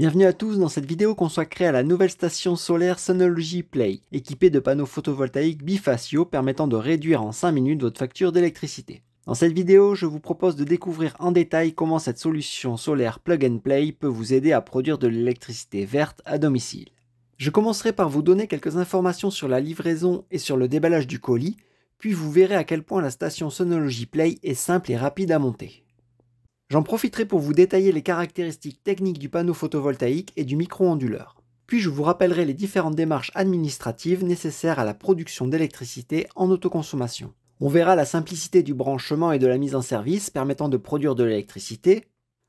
Bienvenue à tous dans cette vidéo consacrée à la nouvelle station solaire Sunology Play, équipée de panneaux photovoltaïques bifaciaux permettant de réduire en 5 minutes votre facture d'électricité. Dans cette vidéo, je vous propose de découvrir en détail comment cette solution solaire plug and play peut vous aider à produire de l'électricité verte à domicile. Je commencerai par vous donner quelques informations sur la livraison et sur le déballage du colis, puis vous verrez à quel point la station Sonology Play est simple et rapide à monter. J'en profiterai pour vous détailler les caractéristiques techniques du panneau photovoltaïque et du micro-onduleur. Puis je vous rappellerai les différentes démarches administratives nécessaires à la production d'électricité en autoconsommation. On verra la simplicité du branchement et de la mise en service permettant de produire de l'électricité.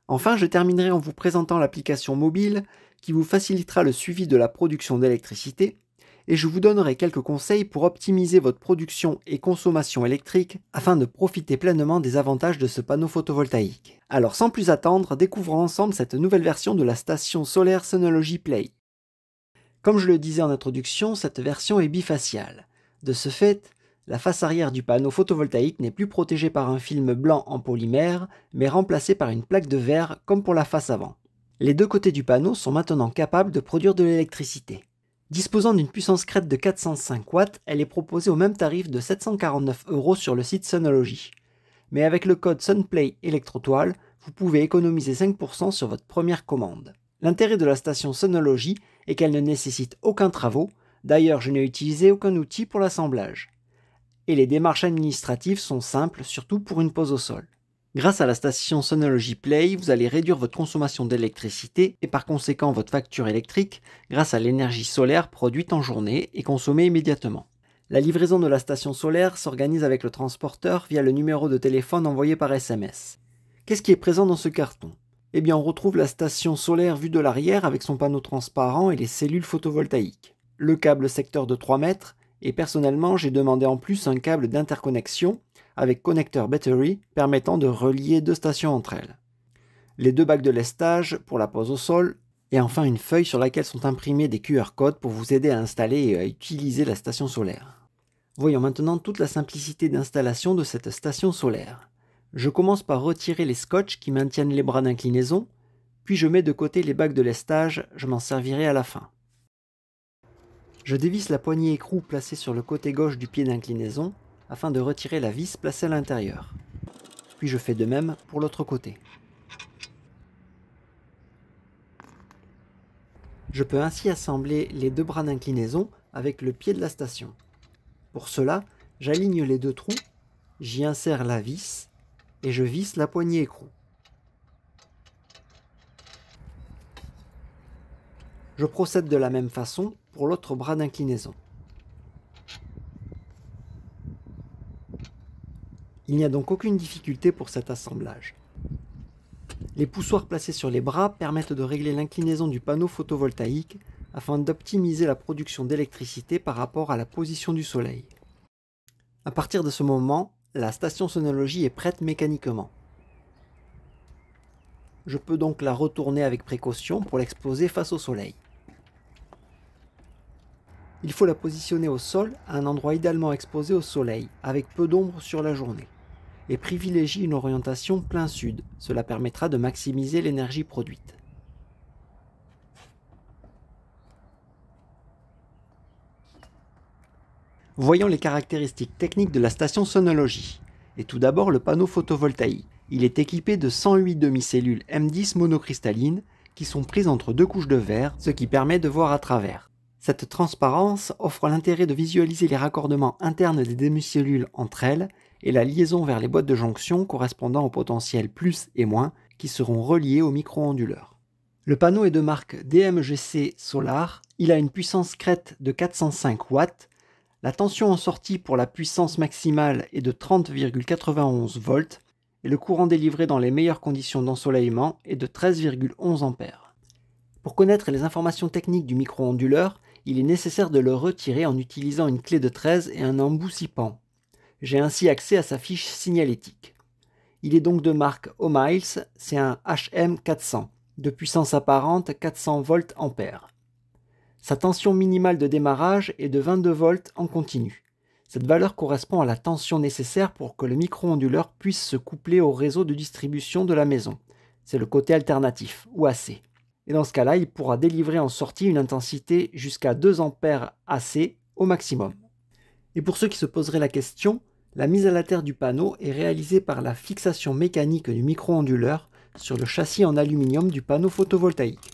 Enfin, je terminerai en vous présentant l'application mobile qui vous facilitera le suivi de la production d'électricité et je vous donnerai quelques conseils pour optimiser votre production et consommation électrique afin de profiter pleinement des avantages de ce panneau photovoltaïque. Alors sans plus attendre, découvrons ensemble cette nouvelle version de la station solaire Sonology Play. Comme je le disais en introduction, cette version est bifaciale. De ce fait, la face arrière du panneau photovoltaïque n'est plus protégée par un film blanc en polymère, mais remplacée par une plaque de verre comme pour la face avant. Les deux côtés du panneau sont maintenant capables de produire de l'électricité. Disposant d'une puissance crête de 405 watts, elle est proposée au même tarif de 749 euros sur le site Sonology. Mais avec le code SunPlay Electrotoile, vous pouvez économiser 5% sur votre première commande. L'intérêt de la station Sonology est qu'elle ne nécessite aucun travaux, d'ailleurs je n'ai utilisé aucun outil pour l'assemblage. Et les démarches administratives sont simples, surtout pour une pose au sol. Grâce à la station Sonology Play, vous allez réduire votre consommation d'électricité et par conséquent votre facture électrique grâce à l'énergie solaire produite en journée et consommée immédiatement. La livraison de la station solaire s'organise avec le transporteur via le numéro de téléphone envoyé par SMS. Qu'est-ce qui est présent dans ce carton Eh bien on retrouve la station solaire vue de l'arrière avec son panneau transparent et les cellules photovoltaïques. Le câble secteur de 3 mètres, et personnellement j'ai demandé en plus un câble d'interconnexion avec connecteur battery permettant de relier deux stations entre elles. Les deux bacs de lestage pour la pose au sol et enfin une feuille sur laquelle sont imprimés des QR codes pour vous aider à installer et à utiliser la station solaire. Voyons maintenant toute la simplicité d'installation de cette station solaire. Je commence par retirer les scotch qui maintiennent les bras d'inclinaison, puis je mets de côté les bacs de lestage, je m'en servirai à la fin. Je dévisse la poignée écrou placée sur le côté gauche du pied d'inclinaison afin de retirer la vis placée à l'intérieur. Puis je fais de même pour l'autre côté. Je peux ainsi assembler les deux bras d'inclinaison avec le pied de la station. Pour cela, j'aligne les deux trous, j'y insère la vis et je visse la poignée écrou. Je procède de la même façon pour l'autre bras d'inclinaison. Il n'y a donc aucune difficulté pour cet assemblage. Les poussoirs placés sur les bras permettent de régler l'inclinaison du panneau photovoltaïque afin d'optimiser la production d'électricité par rapport à la position du soleil. À partir de ce moment, la station sonologie est prête mécaniquement. Je peux donc la retourner avec précaution pour l'exposer face au soleil. Il faut la positionner au sol à un endroit idéalement exposé au soleil, avec peu d'ombre sur la journée et privilégie une orientation plein sud. Cela permettra de maximiser l'énergie produite. Voyons les caractéristiques techniques de la station sonologie. Et tout d'abord le panneau photovoltaïque. Il est équipé de 108 demi-cellules M10 monocristallines qui sont prises entre deux couches de verre, ce qui permet de voir à travers. Cette transparence offre l'intérêt de visualiser les raccordements internes des demi-cellules entre elles et la liaison vers les boîtes de jonction correspondant aux potentiels plus et moins qui seront reliés au micro-onduleur. Le panneau est de marque DMGC Solar, il a une puissance crête de 405 watts, la tension en sortie pour la puissance maximale est de 30,91 volts et le courant délivré dans les meilleures conditions d'ensoleillement est de 13,11 ampères. Pour connaître les informations techniques du micro-onduleur, il est nécessaire de le retirer en utilisant une clé de 13 et un embout j'ai ainsi accès à sa fiche signalétique. Il est donc de marque O'Miles, c'est un HM400, de puissance apparente 400 volts ampères. Sa tension minimale de démarrage est de 22 volts en continu. Cette valeur correspond à la tension nécessaire pour que le micro-onduleur puisse se coupler au réseau de distribution de la maison. C'est le côté alternatif, ou AC. Et dans ce cas-là, il pourra délivrer en sortie une intensité jusqu'à 2 ampères AC au maximum. Et pour ceux qui se poseraient la question, la mise à la terre du panneau est réalisée par la fixation mécanique du micro-onduleur sur le châssis en aluminium du panneau photovoltaïque.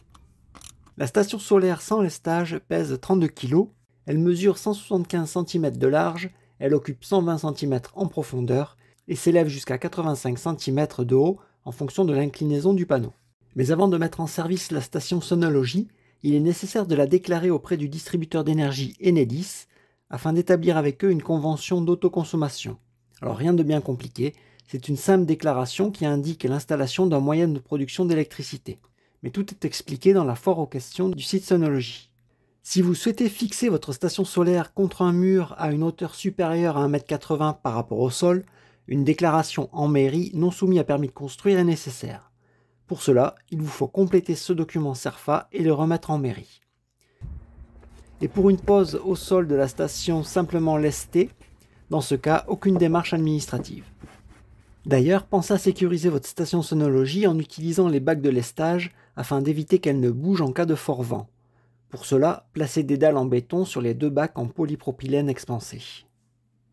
La station solaire sans lestage pèse 32 kg, elle mesure 175 cm de large, elle occupe 120 cm en profondeur et s'élève jusqu'à 85 cm de haut en fonction de l'inclinaison du panneau. Mais avant de mettre en service la station sonologie, il est nécessaire de la déclarer auprès du distributeur d'énergie Enedis afin d'établir avec eux une convention d'autoconsommation. Alors rien de bien compliqué, c'est une simple déclaration qui indique l'installation d'un moyen de production d'électricité. Mais tout est expliqué dans la foire aux questions du site Sonologie. Si vous souhaitez fixer votre station solaire contre un mur à une hauteur supérieure à 1,80 m par rapport au sol, une déclaration en mairie non soumise à permis de construire est nécessaire. Pour cela, il vous faut compléter ce document SERFA et le remettre en mairie et pour une pause au sol de la station simplement lestée, dans ce cas aucune démarche administrative. D'ailleurs, pensez à sécuriser votre station sonologie en utilisant les bacs de lestage afin d'éviter qu'elle ne bouge en cas de fort vent. Pour cela, placez des dalles en béton sur les deux bacs en polypropylène expansé.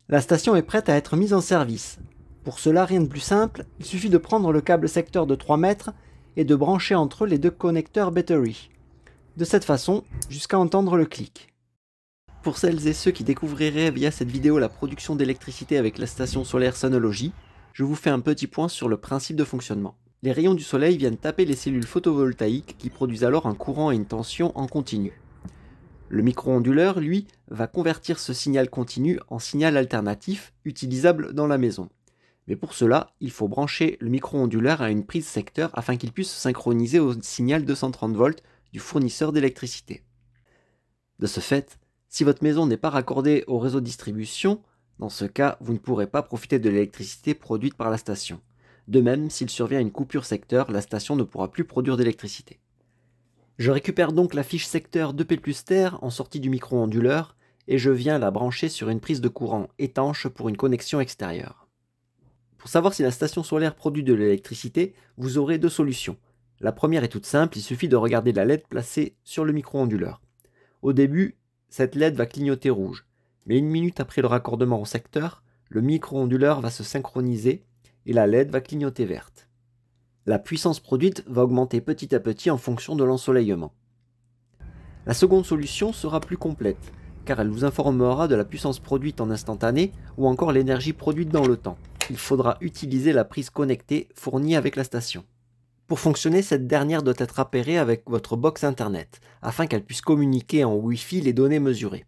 La station est prête à être mise en service. Pour cela, rien de plus simple, il suffit de prendre le câble secteur de 3 mètres et de brancher entre eux les deux connecteurs battery de cette façon jusqu'à entendre le clic. Pour celles et ceux qui découvriraient via cette vidéo la production d'électricité avec la station solaire Sonologie, je vous fais un petit point sur le principe de fonctionnement. Les rayons du soleil viennent taper les cellules photovoltaïques qui produisent alors un courant et une tension en continu. Le micro-onduleur, lui, va convertir ce signal continu en signal alternatif utilisable dans la maison. Mais pour cela, il faut brancher le micro-onduleur à une prise secteur afin qu'il puisse synchroniser au signal 230 volts fournisseur d'électricité. De ce fait, si votre maison n'est pas raccordée au réseau de distribution, dans ce cas, vous ne pourrez pas profiter de l'électricité produite par la station. De même, s'il survient une coupure secteur, la station ne pourra plus produire d'électricité. Je récupère donc la fiche secteur 2P plus Terre en sortie du micro-onduleur et je viens la brancher sur une prise de courant étanche pour une connexion extérieure. Pour savoir si la station solaire produit de l'électricité, vous aurez deux solutions. La première est toute simple, il suffit de regarder la LED placée sur le micro-onduleur. Au début, cette LED va clignoter rouge, mais une minute après le raccordement au secteur, le micro-onduleur va se synchroniser et la LED va clignoter verte. La puissance produite va augmenter petit à petit en fonction de l'ensoleillement. La seconde solution sera plus complète, car elle vous informera de la puissance produite en instantané ou encore l'énergie produite dans le temps. Il faudra utiliser la prise connectée fournie avec la station. Pour fonctionner, cette dernière doit être appairée avec votre box Internet, afin qu'elle puisse communiquer en Wi-Fi les données mesurées.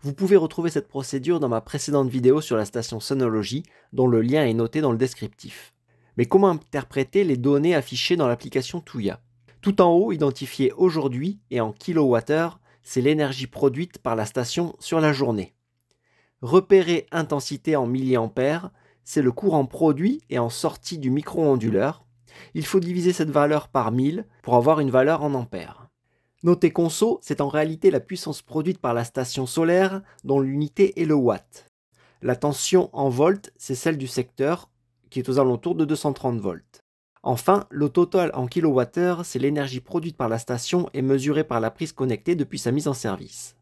Vous pouvez retrouver cette procédure dans ma précédente vidéo sur la station Sonology, dont le lien est noté dans le descriptif. Mais comment interpréter les données affichées dans l'application Touya Tout en haut, identifié aujourd'hui et en kWh, c'est l'énergie produite par la station sur la journée. Repérer intensité en milliampères, c'est le courant produit et en sortie du micro-onduleur, il faut diviser cette valeur par 1000 pour avoir une valeur en ampères. Notez conso, c'est en réalité la puissance produite par la station solaire dont l'unité est le watt. La tension en volts, c'est celle du secteur qui est aux alentours de 230 volts. Enfin, le total en kWh, c'est l'énergie produite par la station et mesurée par la prise connectée depuis sa mise en service.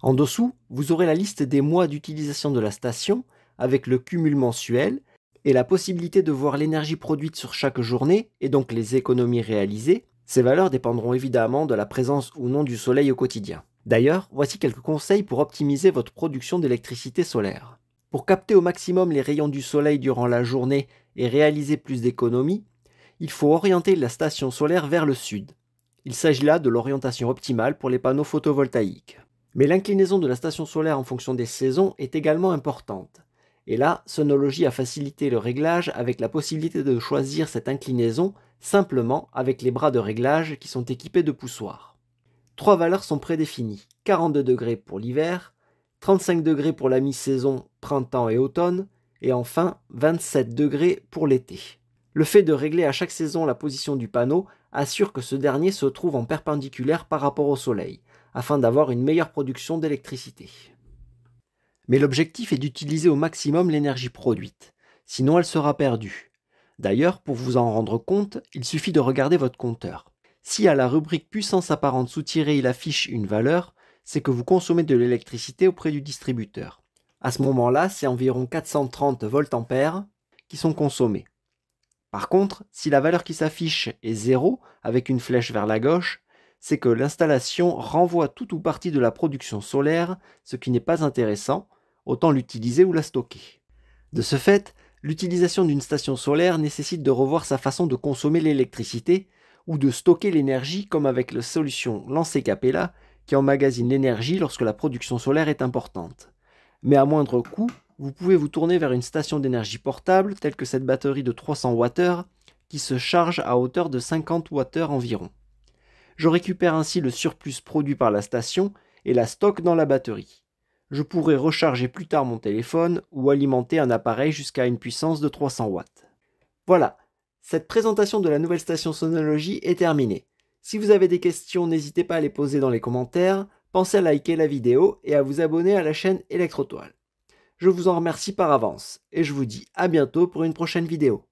En dessous, vous aurez la liste des mois d'utilisation de la station avec le cumul mensuel et la possibilité de voir l'énergie produite sur chaque journée, et donc les économies réalisées, ces valeurs dépendront évidemment de la présence ou non du soleil au quotidien. D'ailleurs, voici quelques conseils pour optimiser votre production d'électricité solaire. Pour capter au maximum les rayons du soleil durant la journée et réaliser plus d'économies, il faut orienter la station solaire vers le sud. Il s'agit là de l'orientation optimale pour les panneaux photovoltaïques. Mais l'inclinaison de la station solaire en fonction des saisons est également importante. Et là, Sonology a facilité le réglage avec la possibilité de choisir cette inclinaison simplement avec les bras de réglage qui sont équipés de poussoirs. Trois valeurs sont prédéfinies, 42 degrés pour l'hiver, 35 degrés pour la mi-saison, printemps et automne, et enfin 27 degrés pour l'été. Le fait de régler à chaque saison la position du panneau assure que ce dernier se trouve en perpendiculaire par rapport au soleil, afin d'avoir une meilleure production d'électricité. Mais l'objectif est d'utiliser au maximum l'énergie produite, sinon elle sera perdue. D'ailleurs, pour vous en rendre compte, il suffit de regarder votre compteur. Si à la rubrique puissance apparente sous-tirée il affiche une valeur, c'est que vous consommez de l'électricité auprès du distributeur. À ce moment-là, c'est environ 430 volts ampères qui sont consommés. Par contre, si la valeur qui s'affiche est 0 avec une flèche vers la gauche, c'est que l'installation renvoie toute ou partie de la production solaire, ce qui n'est pas intéressant, autant l'utiliser ou la stocker. De ce fait, l'utilisation d'une station solaire nécessite de revoir sa façon de consommer l'électricité ou de stocker l'énergie comme avec la solution Lancé Capella qui emmagasine l'énergie lorsque la production solaire est importante. Mais à moindre coût, vous pouvez vous tourner vers une station d'énergie portable telle que cette batterie de 300 Wh qui se charge à hauteur de 50 Wh environ. Je récupère ainsi le surplus produit par la station et la stocke dans la batterie je pourrai recharger plus tard mon téléphone ou alimenter un appareil jusqu'à une puissance de 300 watts. Voilà, cette présentation de la nouvelle station Sonologie est terminée. Si vous avez des questions, n'hésitez pas à les poser dans les commentaires, pensez à liker la vidéo et à vous abonner à la chaîne Electrotoile. Je vous en remercie par avance et je vous dis à bientôt pour une prochaine vidéo.